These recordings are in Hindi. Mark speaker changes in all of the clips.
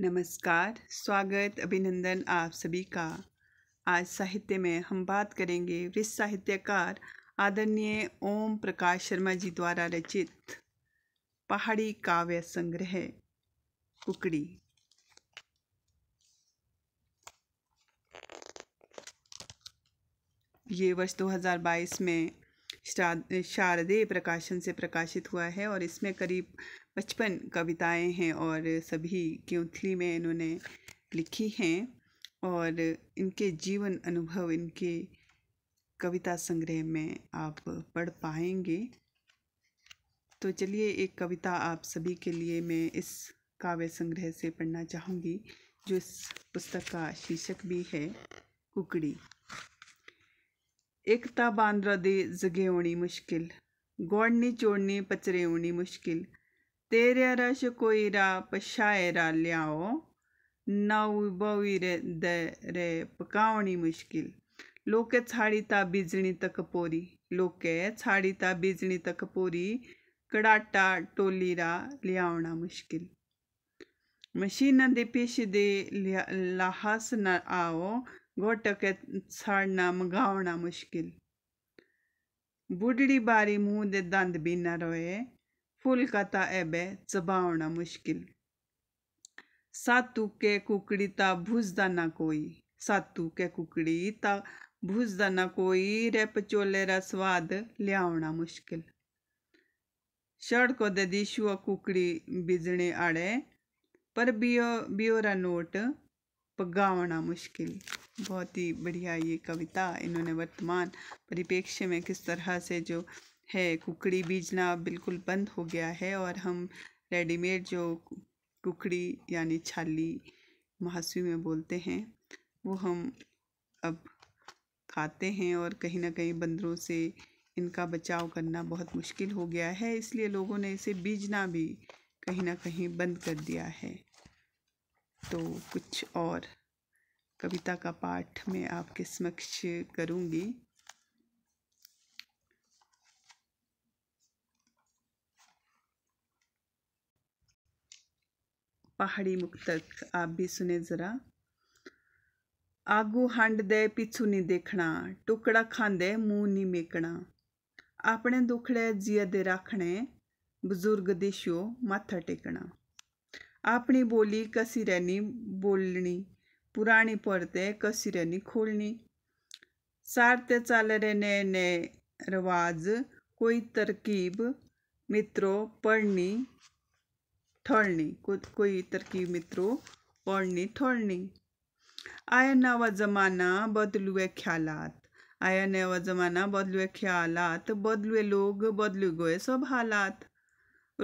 Speaker 1: नमस्कार स्वागत अभिनंदन आप सभी का आज साहित्य में हम बात करेंगे वृक्ष साहित्यकार आदरणीय ओम प्रकाश शर्मा जी द्वारा रचित पहाड़ी काव्य संग्रह कुकड़ी ये वर्ष 2022 में शारदे प्रकाशन से प्रकाशित हुआ है और इसमें करीब पचपन कविताएं हैं और सभी उथली में इन्होंने लिखी हैं और इनके जीवन अनुभव इनके कविता संग्रह में आप पढ़ पाएंगे तो चलिए एक कविता आप सभी के लिए मैं इस काव्य संग्रह से पढ़ना चाहूँगी जो इस पुस्तक का शीर्षक भी है कुकड़ी एकता बांदरा दी जगेवणी मुश्किल गोड़नी चोड़नी पचरेवनी मुश्किल तेरे रश कोई रा पछाए रा लियाओ नाऊ बवी रे दे रे पकावणी मुश्किल लोके छाड़ी ता बीजणी तक पोरी लोके छाड़ी ता बीजणी तक पोरी कड़ाटा टोली रा लियावना मुश्किल मशीन दे पेश दे लाहस न आओ घोटके साड़ना मंगावना मुश्किल बुढ़ड़ी बारी मुंह दे दंद भी ना रोए फुल कता एबे चबावना मुश्किल सातू के कुकड़ी ता भुजदा ना कोई सातू के कुकड़ी ता भुजदा ना कोई रे पचोले रा स्वाद लियावना मुश्किल सड़को दे दिशुआ कुकड़ी बिजने आड़े पर बियो बियोरा नोट आना मुश्किल बहुत ही बढ़िया ये कविता इन्होंने वर्तमान परिप्रेक्ष्य में किस तरह से जो है कुकड़ी बीजना बिल्कुल बंद हो गया है और हम रेडीमेड जो कुकड़ी यानी छाली महासवी में बोलते हैं वो हम अब खाते हैं और कहीं ना कहीं बंदरों से इनका बचाव करना बहुत मुश्किल हो गया है इसलिए लोगों ने इसे बीजना भी कहीं ना कहीं बंद कर दिया है तो कुछ और कविता का पाठ मैं आपके समक्ष करूंगी पहाड़ी मुक्तक आप भी सुने ज़रा आगू हंड दे पिछू नहीं देखना टुकड़ा खांदे मुंह नहीं मेकना अपने दुखड़े जिया दे रखने बुजुर्ग दिशो माथा टेकना આપણી બોલી કસીરેની બોલણી પુરાણી પડતે કસીરેની ખોલણી સારતે ચાલે રે ને ને રવાજ કોઈ તરકીબ મિત્રો પડની ઠળની કોઈ તરકીબ મિત્રો પડની ઠળની આયા નવા જમાના બદલુએ ખ્યાલાત आया नवा जमाना बदलुए ख्यालात बदलुए लोग बदलु गए सब हालात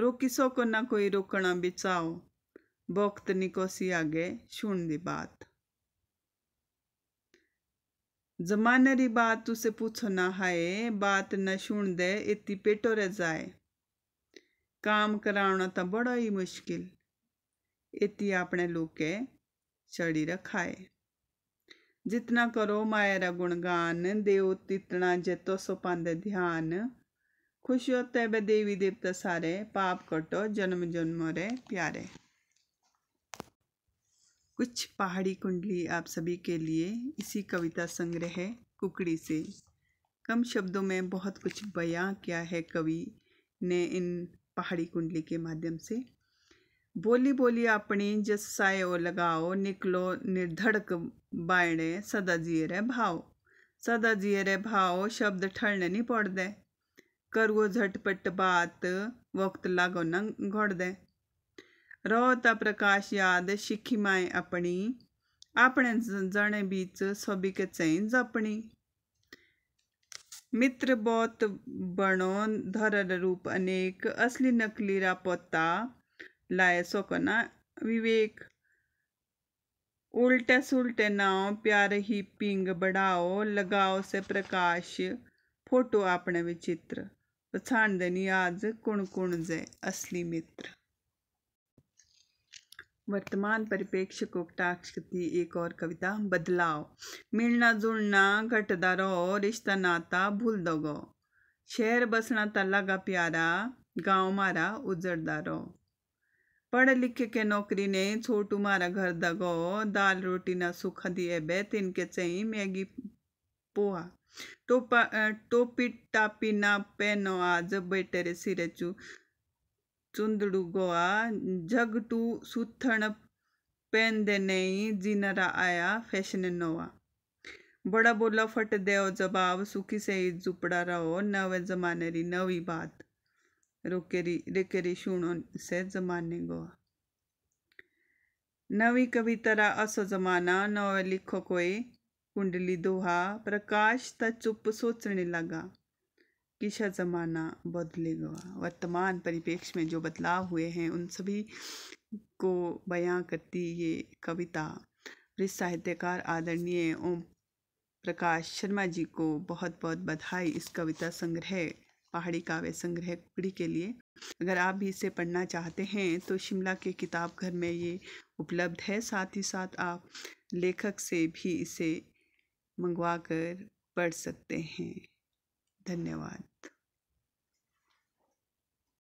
Speaker 1: रोकी सको ना कोई रोकना बिचाओ निकोसी आगे छून दी बात जमाने री बात तुसे पूछो ना हाए बात न सुन दे इतनी पेटो रह जाए काम कराना तो बड़ा ही मुश्किल इतनी अपने लोके चढ़ी रखाए जितना करो माया रा गुणगान देव तितना जतो सो पांदे ध्यान खुश होते बे देवी देवता सारे पाप कटो जन्म जन्म रे प्यारे कुछ पहाड़ी कुंडली आप सभी के लिए इसी कविता संग्रह कुकड़ी से कम शब्दों में बहुत कुछ बयां किया है कवि ने इन पहाड़ी कुंडली के माध्यम से बोली बोली अपनी जसायो लगाओ निकलो निर्धड़क बायणे सदा जिए रे भाव सदा जिए रे भाव शब्द ठरने नहीं पड़ दे करो झटपट बात वक्त लागो न घोड़ दे रोता प्रकाश याद शिखी माए अपनी अपने जने बीच सभी के चैन जपनी मित्र बहुत बणो धरर रूप अनेक असली नकली रा पोता लाए सोकना विवेक उल्टे सुलटे नाव प्यार ही पिंग बढ़ाओ लगाओ से प्रकाश फोटो अपने विचित्र पछाण देनी आज कुण कुण जे असली मित्र वर्तमान परिप्रेक्ष्य को कटाक्ष की एक और कविता बदलाव मिलना जुलना रहो रिश्ता नाता भूल दगो शहर बसना तला का प्यारा गांव मारा उजड़दा रहो पढ़ लिखे के नौकरी ने छोटू मारा घर दगो दाल रोटी ना सुख दिए बे तिनके चई मैगी पोहा टोपा टोपी टापी ना पहनो आज बेटे सिरे चू ಚುಂದುಡುಗೊವ ಜಗ್ಟು नहीं ಪೆಂದೆನೆಯಿ आया फैशन नोआ बड़ा बोला फट देव जवाब सुखी से ही जुपड़ा रहो नवे जमाने री नवी बात रोकेरी रेकेरी सुनो से जमाने गो नवी कविता रा अस जमाना नवे लिखो कोई कुंडली दोहा प्रकाश त चुप सोचने लगा पेशा ज़माना बदलेगा वर्तमान परिपेक्ष में जो बदलाव हुए हैं उन सभी को बयां करती ये कविता वृद्ध साहित्यकार आदरणीय ओम प्रकाश शर्मा जी को बहुत बहुत बधाई इस कविता संग्रह पहाड़ी काव्य संग्रह कुड़ी के लिए अगर आप भी इसे पढ़ना चाहते हैं तो शिमला के किताब घर में ये उपलब्ध है साथ ही साथ आप लेखक से भी इसे मंगवा कर पढ़ सकते हैं धन्यवाद